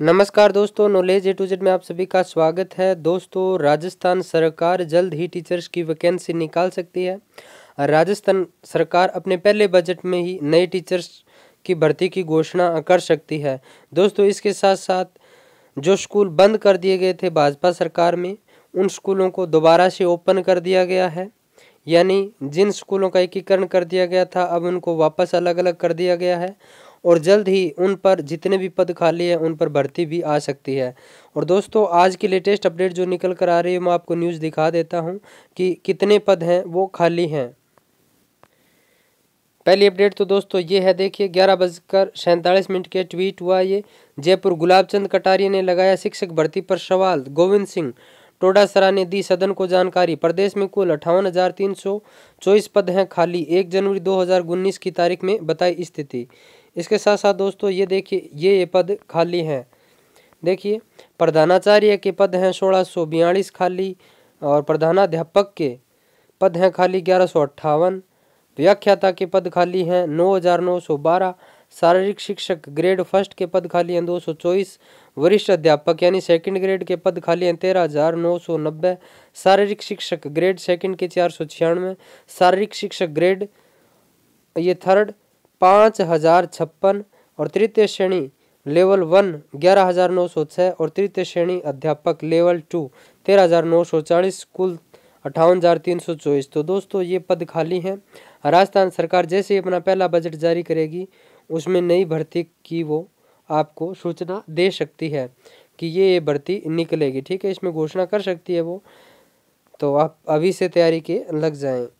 नमस्कार दोस्तों knowledge a to Z में आप सभी का स्वागत है दोस्तों राजस्थान सरकार जल्द ही टीचर्स की वैकेंसी निकाल सकती है राजस्थान सरकार अपने पहले बजट में ही नए टीचर्स की भर्ती की घोषणा कर सकती है दोस्तों इसके साथ साथ जो स्कूल बंद कर दिए गए थे भाजपा सरकार में उन स्कूलों को दोबारा से ओपन कर दिया गया है यानी जिन स्कूलों का एकीकरण कर दिया गया था अब उनको वापस अलग अलग कर दिया गया है और जल्द ही उन पर जितने भी पद खाली हैं उन पर भर्ती भी आ सकती है और दोस्तों आज की लेटेस्ट अपडेट जो निकल कर आ रही है मैं आपको न्यूज़ दिखा देता हूँ कि कितने पद हैं वो खाली हैं पहली अपडेट तो दोस्तों ये है देखिए ग्यारह बजकर सैंतालीस मिनट के ट्वीट हुआ ये जयपुर गुलाबचंद कटारिया ने लगाया शिक्षक भर्ती पर सवाल गोविंद सिंह टोडासरा ने दी सदन को जानकारी प्रदेश में कुल अठावन हजार तीन सौ चौबीस पद हैं खाली एक जनवरी दो हजार उन्नीस की तारीख में बताई स्थिति इसके साथ साथ दोस्तों ये देखिए ये ये पद खाली हैं देखिए प्रधानाचार्य के पद हैं सोलह सौ बयालीस खाली और प्रधानाध्यापक के पद हैं खाली ग्यारह सौ अट्ठावन व्याख्याता के पद खाली हैं नौ हज़ार नौ सौ बारह शारीरिक शिक्षक ग्रेड फर्स्ट के पद खाली हैं दो सौ चौबीस वरिष्ठ अध्यापक यानी सेकंड ग्रेड के पद खाली हैं तेरह हज़ार नौ सौ नब्बे शारीरिक शिक्षक ग्रेड सेकंड के चार सौ छियानवे शारीरिक शिक्षक ग्रेड ये थर्ड पाँच हज़ार छप्पन और तृतीय श्रेणी लेवल वन ग्यारह हज़ार नौ सौ छः और तृतीय श्रेणी अध्यापक लेवल टू तेरह हज़ार नौ सौ चालीस कुल अट्ठावन हज़ार तीन सौ चौबीस तो दोस्तों ये पद खाली हैं राजस्थान सरकार जैसे ही अपना पहला बजट जारी करेगी उसमें नई भर्ती की वो आपको सूचना दे सकती है कि ये ये भर्ती निकलेगी ठीक है इसमें घोषणा कर सकती है वो तो आप अभी से तैयारी के लग जाएं